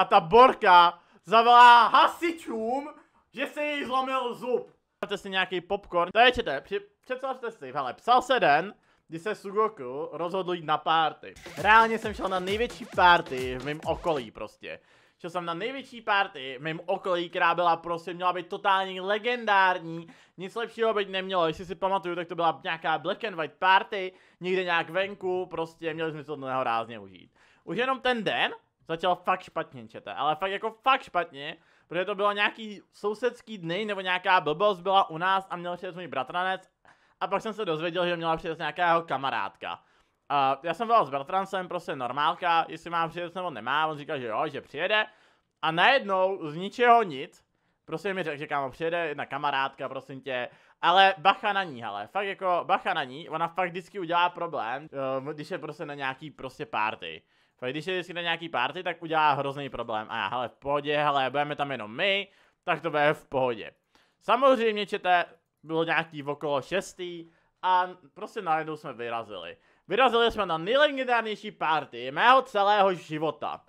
a ta Borka zavolá hasičům, že se jí zlomil zub. Máte si nějaký popcorn, to je čete, představte si, hele, psal se den, kdy se Sugoku rozhodl jít na párty. Reálně jsem šel na největší párty v mém okolí prostě. Šel jsem na největší party v mém okolí, která byla prostě, měla být totální legendární, nic lepšího být nemělo, jestli si pamatuju, tak to byla nějaká black and white party, někde nějak venku, prostě měli jsme to nehorázně užít. Už jenom ten den, začal fakt špatně, čete, ale fakt jako fakt špatně, protože to bylo nějaký sousedský dny, nebo nějaká blbost byla u nás a měl přijet můj bratranec a pak jsem se dozvěděl, že měla přijet nějaká jeho kamarádka. A já jsem byl s bratrancem, prostě normálka, jestli má přijet nebo nemá, on říkal, že jo, že přijede. A najednou z ničeho nic, prostě mi řekl, že kámo přijede jedna kamarádka, prosím tě, ale bacha na ní, ale fakt jako bacha na ní, ona fakt vždycky udělá problém, když je prostě na nějaký prostě party. Fakt když je vždycky na nějaký party, tak udělá hrozný problém. A já, hele, v pohodě, hele, budeme tam jenom my, tak to bude v pohodě. Samozřejmě, čete, bylo nějaký v okolo šestý a prostě najednou jsme vyrazili. Vyrazili jsme na nejlegendárnější party mého celého života.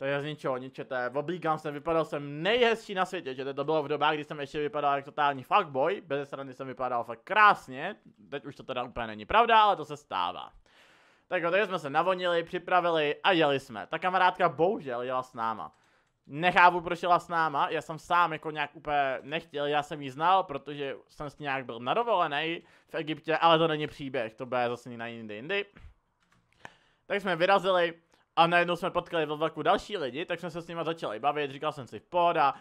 To je z ničeho, ničete. Oblíkám se, vypadal jsem nejhezčí na světě, že to bylo v dobách, kdy jsem ještě vypadal jako totální fuckboy, bez strany jsem vypadal fakt krásně, teď už to teda úplně není pravda, ale to se stává. Tak jo, takže jsme se navonili, připravili a jeli jsme. Ta kamarádka bohužel jela s náma. Nechápu, proč jela s náma, já jsem sám jako nějak úplně nechtěl, já jsem ji znal, protože jsem s ní nějak byl nadovolený v Egyptě, ale to není příběh, to bude zase na jindy jindy. Tak jsme vyrazili, a najednou jsme potkali ve vlaku další lidi, tak jsme se s nimi začali bavit, říkal jsem si v poda.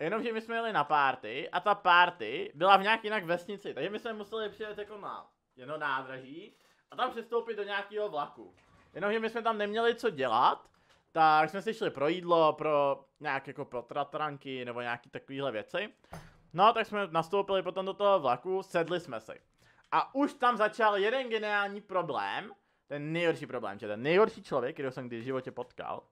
Jenomže my jsme jeli na party a ta party byla v nějak jinak vesnici, takže my jsme museli přijet jako na jedno nádraží a tam přestoupit do nějakého vlaku. Jenomže my jsme tam neměli co dělat, tak jsme si šli pro jídlo, pro nějak jako pro tratranky nebo nějaký takovýhle věci. No, tak jsme nastoupili potom do toho vlaku, sedli jsme si. A už tam začal jeden geniální problém, ten nejhorší problém, že ten nejhorší člověk, kterého jsem kdy v životě potkal,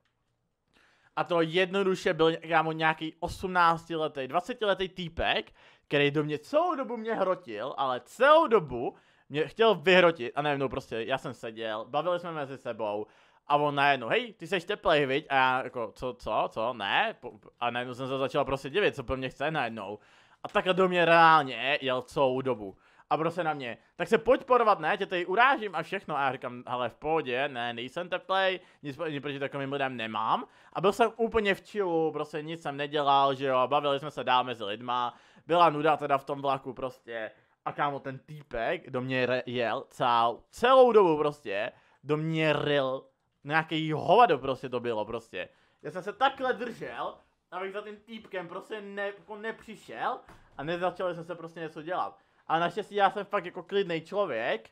a to jednoduše byl kámo nějaký 18 letý, 20 letý týpek, který do mě celou dobu mě hrotil, ale celou dobu mě chtěl vyhrotit a nevím, no prostě já jsem seděl, bavili jsme mezi sebou a on najednou, hej, ty seš teplej, viď? A já jako, co, co, co, ne? A najednou jsem se začal prostě divit, co pro mě chce najednou. A takhle do mě reálně jel celou dobu a prostě se na mě, tak se pojď porovat, ne, tě tady urážím a všechno. A já říkám, ale v pohodě, ne, nejsem teplej, nic, nic proti takovým lidem nemám. A byl jsem úplně v čilu, prostě nic jsem nedělal, že jo, a bavili jsme se dál mezi lidma. Byla nuda teda v tom vlaku prostě. A kámo, ten týpek do mě jel cel, celou dobu prostě, do mě ril, nějaký hovado prostě to bylo prostě. Já jsem se takhle držel, abych za tím týpkem prostě ne, jako nepřišel a nezačali jsme se prostě něco dělat. A naštěstí já jsem fakt jako klidný člověk,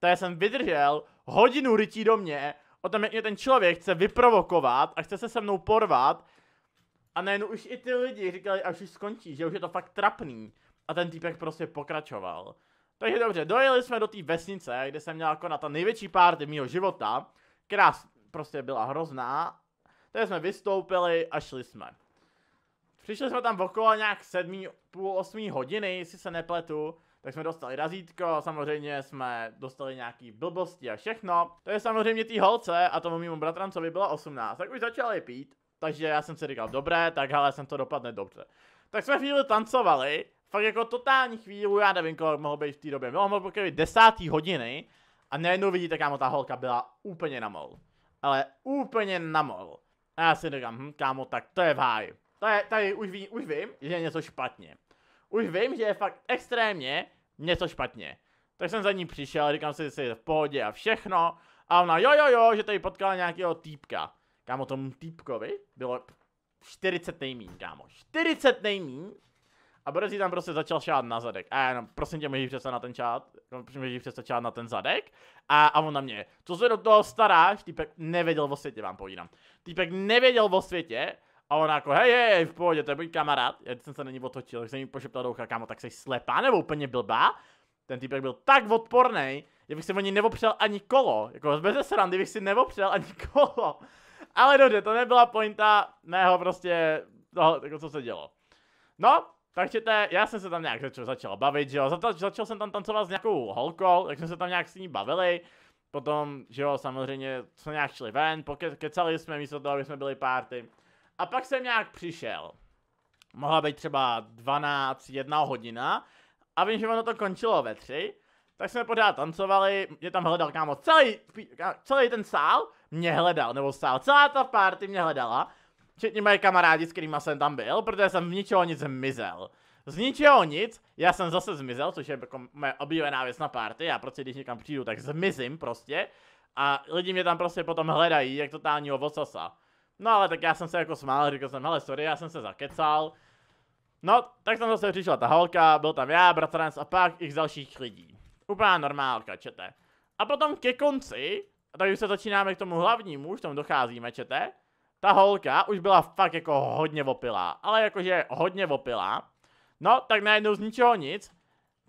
takže jsem vydržel hodinu rytí do mě, o tom, jak mě ten člověk chce vyprovokovat a chce se se mnou porvat. A nejen už i ty lidi říkali, až už skončí, že už je to fakt trapný. A ten týpek prostě pokračoval. Takže dobře, dojeli jsme do té vesnice, kde jsem měl jako na ta největší párty mýho života, která prostě byla hrozná. Takže jsme vystoupili a šli jsme. Přišli jsme tam okolo nějak 7, půl 8 hodiny, jestli se nepletu tak jsme dostali razítko, samozřejmě jsme dostali nějaký blbosti a všechno. To je samozřejmě tý holce a tomu mimo bratrancovi bylo 18, tak už začali pít, takže já jsem si říkal, dobré, tak hele, jsem to dopadne dobře. Tak jsme chvíli tancovali, fakt jako totální chvíli, já nevím, kolik mohlo být v té době, mohl být pokud 10. hodiny a najednou vidíte, kámo, ta holka byla úplně na mol. Ale úplně na mol. A já si říkám, hm, kámo, tak to je v To je, tady už, ví, už vím, že je něco špatně už vím, že je fakt extrémně něco špatně. Tak jsem za ní přišel, říkám si, že je v pohodě a všechno. A ona, jo, jo, jo, že tady potkala nějakého týpka. Kámo, tomu týpkovi bylo 40 nejmín, kámo. 40 nejmín. A si tam prostě začal šát na zadek. A já jenom, prosím tě, můžeš přestat na ten čát, jako, můžeš přestat čát na ten zadek. A, a on na mě, co se do toho staráš? Týpek nevěděl o světě, vám povídám. Týpek nevěděl o světě, a ona jako, hej, hej, v pohodě, to je můj kamarád. Já jsem se na ní otočil, jsem jí pošeptal do ucha, kámo, tak jsi slepá nebo úplně blbá? Ten týpek byl tak odporný, že bych si o ní neopřel ani kolo. Jako bez srandy bych si neopřel ani kolo. Ale dobře, to nebyla pointa mého prostě toho, jako co se dělo. No, takže to já jsem se tam nějak začal, začal bavit, že jo, začal, začal jsem tam tancovat s nějakou holkou, tak jsme se tam nějak s ní bavili, potom, že jo, samozřejmě jsme nějak šli ven, pokecali jsme místo toho, aby jsme byli párty. A pak jsem nějak přišel. Mohla být třeba 12, 1 hodina. A vím, že ono to končilo ve 3. Tak jsme pořád tancovali, mě tam hledal kámo celý, celý ten sál, mě hledal, nebo sál, celá ta party mě hledala. Včetně moje kamarádi, s kterými jsem tam byl, protože jsem v ničeho nic zmizel. Z ničeho nic, já jsem zase zmizel, což je jako moje oblíbená věc na party, já prostě když někam přijdu, tak zmizím prostě. A lidi mě tam prostě potom hledají, jak totální ovocasa. No ale tak já jsem se jako smál, říkal jsem, hele sorry, já jsem se zakecal. No, tak tam zase přišla ta holka, byl tam já, bratranec a pak i z dalších lidí. Úplná normálka, čete. A potom ke konci, a tak už se začínáme k tomu hlavnímu, už tam docházíme, čete. Ta holka už byla fakt jako hodně vopilá, ale jakože hodně vopilá. No, tak najednou z ničeho nic,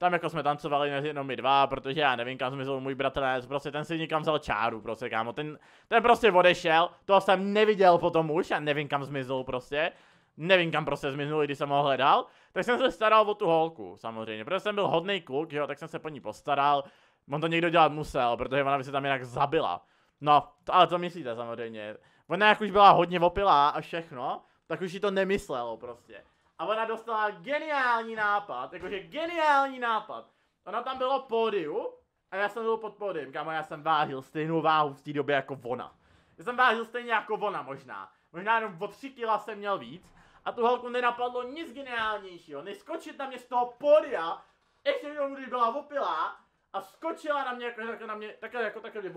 tam jako jsme tancovali jenom my dva, protože já nevím, kam zmizel můj bratranec, prostě ten si nikam vzal čáru, prostě kámo, ten, ten prostě odešel, to jsem neviděl potom už, já nevím, kam zmizel prostě, nevím, kam prostě zmizel, když jsem ho hledal, tak jsem se staral o tu holku, samozřejmě, protože jsem byl hodný kluk, jo, tak jsem se po ní postaral, on to někdo dělat musel, protože ona by se tam jinak zabila. No, to, ale to myslíte samozřejmě. Ona jak už byla hodně opilá a všechno, tak už jí to nemyslelo prostě. A ona dostala geniální nápad, jakože geniální nápad. Ona tam bylo pódiu a já jsem byl pod pódiem, kámo, já jsem vážil stejnou váhu v té době jako ona. Já jsem vážil stejně jako ona možná. Možná jenom o tři kila jsem měl víc. A tu holku nenapadlo nic geniálnějšího, než skočit na mě z toho pódia, ještě jenom když byla opilá, a skočila na mě, jako takhle na mě, takhle jako takhle mě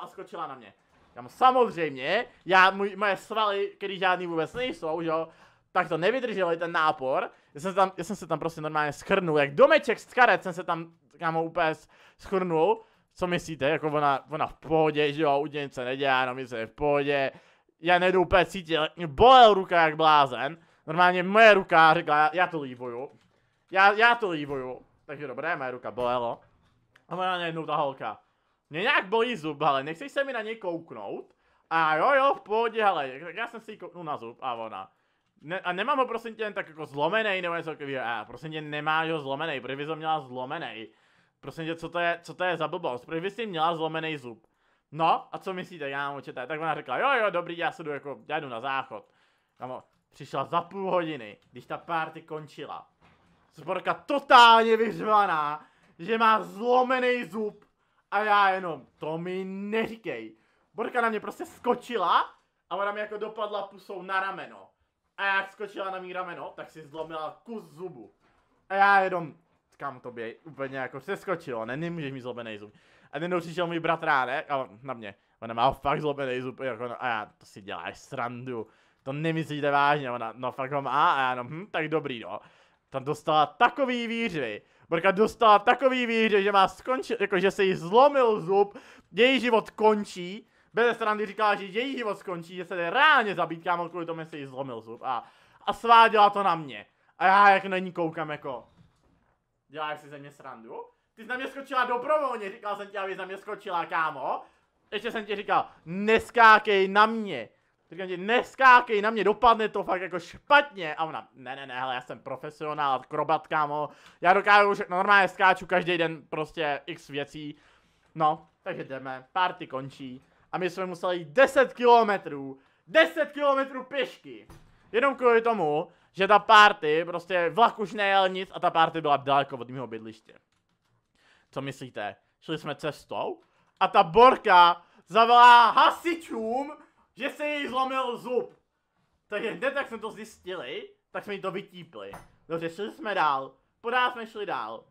a skočila na mě. Kámo, samozřejmě, já, můj, moje svaly, který žádný vůbec nejsou, jo, tak to nevydrželi ten nápor, já jsem se tam, já jsem se tam prostě normálně schrnul, jak domeček z karet jsem se tam kámo úplně schrnul, co myslíte, jako ona, ona v pohodě, že jo, udělení se nedělá, no my se je v pohodě, já nejdu úplně cítil, mě bolel ruka jak blázen, normálně moje ruka řekla, já to líbuju, já, já to líbuju, takže dobré, moje ruka bolelo, a moje najednou ta holka, mě nějak bolí zub, ale nechceš se mi na něj kouknout, a jo, jo, v pohodě, Ale tak já jsem si kouknul na zub a ona, ne, a nemám ho prosím tě jen tak jako zlomený, nebo něco takového. A prosím tě nemáš ho zlomený, proč bys ho měla zlomený? Prosím tě, co to je, co to je za blbost? Proč bys si měla zlomený zub? No, a co myslíte, já mám očeté? Tak ona řekla, jo, jo, dobrý, já se jdu jako, já jdu na záchod. Kamo, přišla za půl hodiny, když ta party končila. Zborka totálně vyřvaná, že má zlomený zub a já jenom, to mi neříkej. Borka na mě prostě skočila a ona mi jako dopadla pusou na rameno a jak skočila na mý rameno, tak si zlomila kus zubu. A já jenom, kam to by úplně jako se skočilo, ne, nemůžeš mít zlomený zub. A jednou přišel můj bratránek a na mě, ona má fakt zlomený zub, jako, no, a já, to si děláš srandu, to nemyslíte vážně, ona, no fakt ho má, a já no, hm, tak dobrý, no. Tam dostala takový výřvy, Borka dostala takový výřvy, že má skončil, jako že se jí zlomil zub, její život končí, bez strany říká, že její život skončí, že se jde reálně zabít, kámo, kvůli tomu si jí zlomil zub a, a sváděla to na mě. A já jak na ní koukám jako, děláš si ze mě srandu? Ty jsi na mě skočila dobrovolně, říkal jsem ti, aby na mě skočila, kámo. Ještě jsem ti říkal, neskákej na mě. Říkám ti, neskákej na mě, dopadne to fakt jako špatně. A ona, ne, ne, ne, hele, já jsem profesionál, krobat kámo. Já dokážu, že normálně skáču každý den prostě x věcí. No, takže jdeme, party končí a my jsme museli jít 10 kilometrů, 10 kilometrů pěšky. Jenom kvůli tomu, že ta party, prostě vlak už nejel nic a ta party byla daleko od mého bydliště. Co myslíte? Šli jsme cestou a ta borka zavolá hasičům, že se jí zlomil zub. Takže hned tak jsme to zjistili, tak jsme jí to vytípli. Dobře, šli jsme dál, podá jsme šli dál.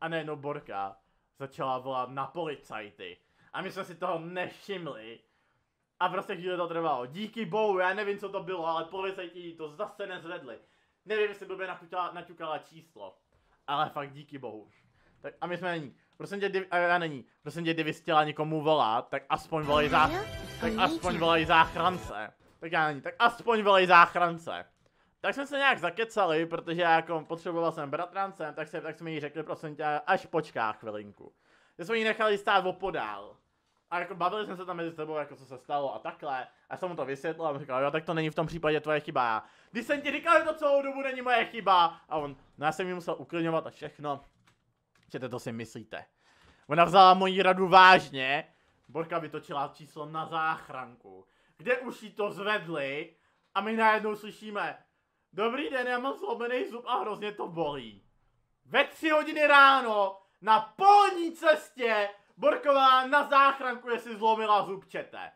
A nejenom Borka začala volat na policajty a my jsme si toho nevšimli. A prostě chvíli to trvalo. Díky bohu, já nevím, co to bylo, ale policajti to zase nezvedli. Nevím, jestli blbě naťukala, naťukala číslo. Ale fakt díky bohu. Tak a my jsme není. Prosím tě, div, a já není. Prosím tě, kdyby chtěla někomu volat, tak aspoň volej zá, tak aspoň volej záchrance. Tak já není, tak aspoň volej záchrance. Tak jsme se nějak zakecali, protože já jako potřeboval jsem bratrancem, tak, se, tak jsme jí řekli, prosím tě, až počká chvilinku. Že jsme ji nechali stát opodál a jako bavili jsme se tam mezi sebou, jako co se stalo a takhle. A jsem mu to vysvětlil a on říkal, jo, tak to není v tom případě tvoje chyba. Když jsem ti říkal, že to celou dobu není moje chyba. A on, no já jsem jí musel uklidňovat a všechno. Čete, to si myslíte. Ona vzala moji radu vážně. Borka vytočila číslo na záchranku, kde už jí to zvedli a my najednou slyšíme, dobrý den, já mám zlomený zub a hrozně to bolí. Ve tři hodiny ráno na polní cestě Borková na záchranku, jestli zlomila zubčete.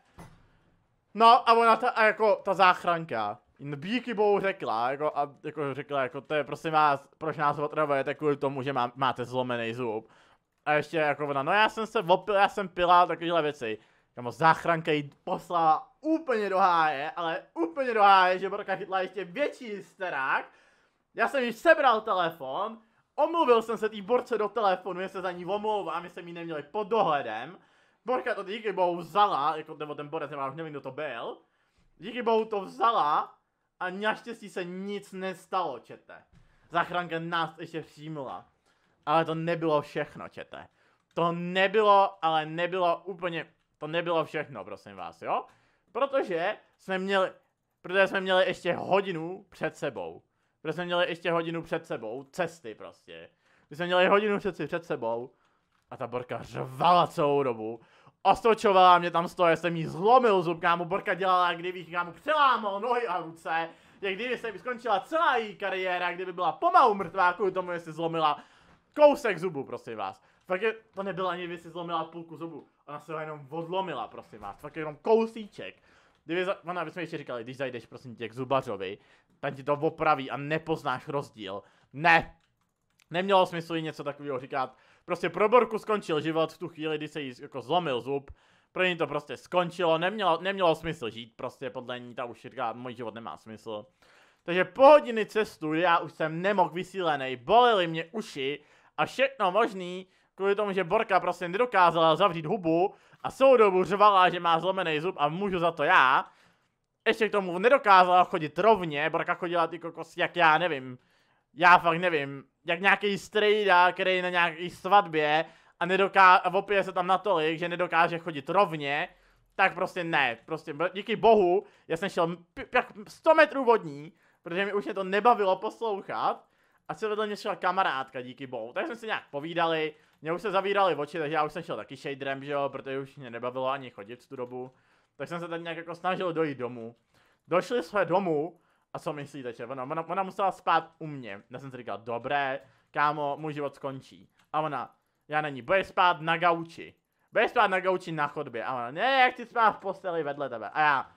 No a ona ta, a jako ta záchranka, bíky bohu řekla, jako, a, jako řekla, jako to je prosím vás, proč nás otravujete kvůli tomu, že má, máte zlomený zub. A ještě jako ona, no já jsem se vopil, já jsem pila takovéhle věci. Kamo, záchranka jí poslala úplně do háje, ale úplně do háje, že Borka chytla ještě větší sterák. Já jsem již sebral telefon, Omluvil jsem se tý borce do telefonu, že se za ní omlouvám, že jsem ji neměli pod dohledem. Borka to díky bohu vzala, jako, nebo ten borec, já už nevím, kdo to byl. Díky bohu to vzala a naštěstí se nic nestalo, čete. Zachránka nás ještě přijmula. Ale to nebylo všechno, čete. To nebylo, ale nebylo úplně, to nebylo všechno, prosím vás, jo? Protože jsme měli, protože jsme měli ještě hodinu před sebou protože jsme měli ještě hodinu před sebou, cesty prostě. My jsme měli hodinu všetci před sebou a ta Borka řvala celou dobu. Ostočovala mě tam z toho, jsem jí zlomil zub, kámu Borka dělala, jí kámu přelámal nohy a ruce. Jak kdyby se by skončila celá její kariéra, kdyby byla pomalu mrtvá kvůli tomu, jestli zlomila kousek zubu, prosím vás. Fakt je, to nebyla ani si zlomila půlku zubu. Ona se ho jenom odlomila, prosím vás. Fakt jenom kousíček. Kdyby za, ona, my jsme ještě říkali, když zajdeš, prosím tě, k zubařovi, ten ti to opraví a nepoznáš rozdíl. Ne! Nemělo smysl jí něco takového říkat. Prostě pro Borku skončil život v tu chvíli, kdy se jí jako zlomil zub. Pro ní to prostě skončilo, nemělo, nemělo smysl žít, prostě podle ní ta už říká, můj život nemá smysl. Takže po hodiny cestu já už jsem nemohl vysílený, bolely mě uši a všechno možný, kvůli tomu, že Borka prostě nedokázala zavřít hubu a celou dobu řvala, že má zlomený zub a můžu za to já, ještě k tomu nedokázala chodit rovně, Borka chodila ty kokos, jak já nevím, já fakt nevím, jak nějaký strejda, který na nějaký svatbě a nedoká, opije se tam natolik, že nedokáže chodit rovně, tak prostě ne, prostě díky bohu, já jsem šel 100 metrů vodní, protože mi už mě to nebavilo poslouchat a se vedle mě šla kamarádka, díky bohu, tak jsme si nějak povídali, mě už se zavírali oči, takže já už jsem šel taky shaderem, že jo, protože už mě nebavilo ani chodit v tu dobu tak jsem se tady nějak jako snažil dojít domů. Došli jsme domů a co myslíte, že ona, ona, ona musela spát u mě. Já jsem si říkal, dobré, kámo, můj život skončí. A ona, já na ní. budeš spát na gauči. Budeš spát na gauči na chodbě. A ona, ne, jak ty spát v posteli vedle tebe. A já,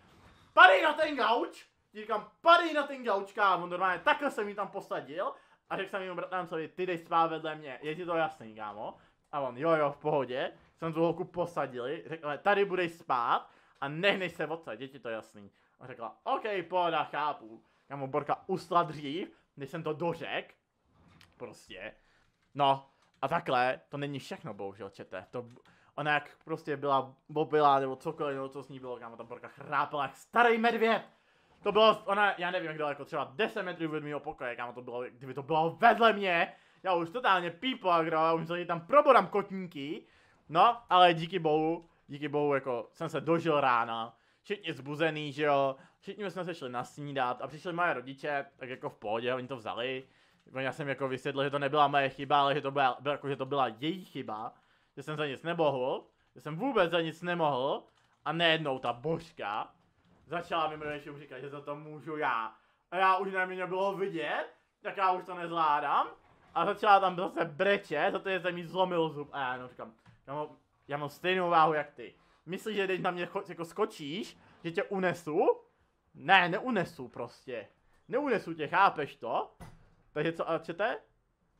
padej na ten gauč, ti říkám, padej na ten gauč, kámo, normálně takhle jsem ji tam posadil. A řekl jsem jim bratrancovi, ty dej spát vedle mě, je ti to jasný, kámo. A on, jo, jo, v pohodě. Jsem tu holku posadili, řekl, tady budeš spát a nehneš se odsaď, je ti to jasný. A řekla, OK, pohoda, chápu. Kamu Borka usla dřív, než jsem to dořek. Prostě. No, a takhle, to není všechno, bohužel, čete. To, ona jak prostě byla bobila, nebo cokoliv, nebo co s ní bylo, kámo, ta Borka chrápala jak starý medvěd. To bylo, ona, já nevím, jak daleko, jako třeba 10 metrů od mého pokoje, kámo, to bylo, kdyby to bylo vedle mě, já už totálně pípla, kdo, já už se tam proborám kotníky, no, ale díky bohu, díky bohu, jako jsem se dožil rána, všichni zbuzený, že jo, všichni jsme se šli nasnídat a přišli moje rodiče, tak jako v pohodě, oni to vzali, já jsem jako vysvětlil, že to nebyla moje chyba, ale že to byla, jako, že to byla její chyba, že jsem za nic nemohl, že jsem vůbec za nic nemohl a nejednou ta božka začala mi mrvejším říkat, že za to můžu já. A já už na mě bylo vidět, tak já už to nezvládám. A začala tam zase breče, za to je jsem jí zlomil zub. A já jenom říkám, kamo, no, já mám stejnou váhu jak ty. Myslíš, že když na mě jako skočíš, že tě unesu? Ne, neunesu prostě. Neunesu tě, chápeš to? Takže co, a čete?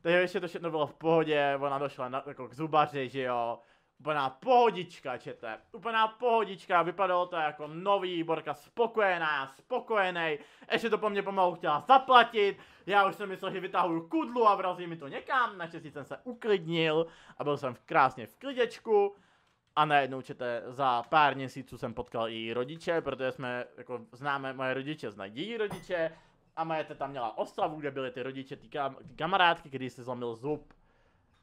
Takže ještě to všechno bylo v pohodě, ona došla na, jako k zubaři, že jo. Úplná pohodička, čete. Úplná pohodička, vypadalo to jako nový, Borka spokojená, spokojený. Ještě to po mně pomalu chtěla zaplatit. Já už jsem myslel, že vytahuju kudlu a vrazí mi to někam. Naštěstí jsem se uklidnil a byl jsem v krásně v klidečku. A najednou čete, za pár měsíců jsem potkal i rodiče, protože jsme, jako známe moje rodiče, znají rodiče. A moje tam měla oslavu, kde byly ty rodiče, ty kam, kamarádky, když se zlomil zub.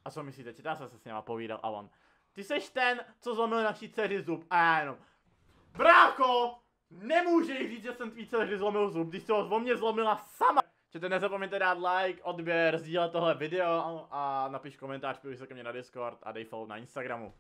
A co myslíte, já jsem se s nima povídal a on. Ty seš ten, co zlomil naší dceři zub. A já jenom. bráko, Nemůžeš říct, že jsem tvý dceři zlomil zub, když jsi ho mě zlomila sama. Čete, nezapomeňte dát like, odběr, sdílet tohle video a napiš komentář, píš se ke mně na Discord a dej follow na Instagramu.